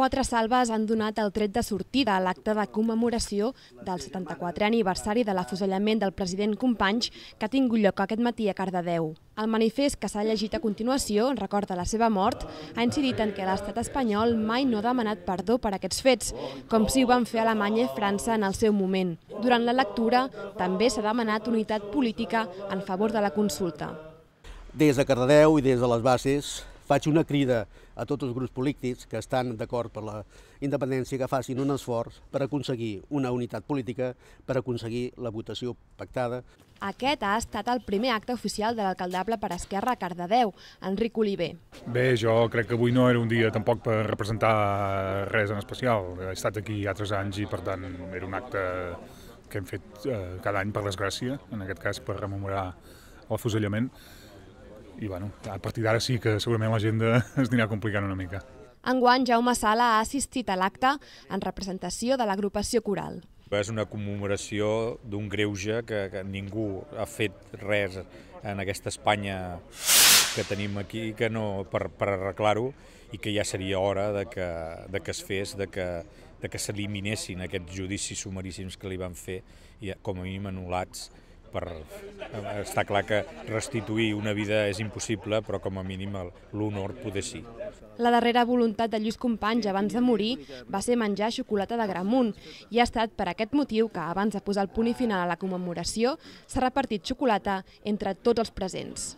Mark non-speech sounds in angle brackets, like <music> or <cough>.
Quatre salves han donat el tret de sortida a l'acte de commemoració del 74è aniversari de l'afusellament del president Companys que ha tingut lloc aquest matí a Cardedeu. El manifest que s'ha llegit a continuació, en record de la seva mort, ha incidit en que l'estat espanyol mai no ha demanat perdó per aquests fets, com si ho van fer Alemanya i França en el seu moment. Durant la lectura també s'ha demanat unitat política en favor de la consulta. Des de Cardedeu i des de les bases faig una crida a tots els grups polítics que estan d'acord per la independència que facin un esforç per aconseguir una unitat política, per aconseguir la votació pactada. Aquest ha estat el primer acte oficial de l'alcaldable per Esquerra Cardedeu, Enric Oliver. Bé, jo crec que avui no era un dia tampoc per representar res en especial. He estat aquí altres anys i, per tant, era un acte que hem fet eh, cada any, per desgràcia, en aquest cas per rememorar l'afusellament, i bueno, a partir d'ara sí que segurament l'agenda <laughs> es anirà complicant una mica. Enguany, Jaume Sala ha assistit a l'acte en representació de l'agrupació coral. És una commemoració d'un greuge que, que ningú ha fet res en aquesta Espanya que tenim aquí que no, per, per arreglar-ho i que ja seria hora de que, de que es fes, de que, de que s'eliminessin aquests judicis sumaríssims que li van fer, i com a mínim anul·lats, per eh, està clar que restituir una vida és impossible, però com a mínim l'honor poder sí. La darrera voluntat de Lluís Companys abans de morir va ser menjar xocolata de gramunt i ha estat per aquest motiu que abans de posar el punt i final a la commemoració s'ha repartit xocolata entre tots els presents.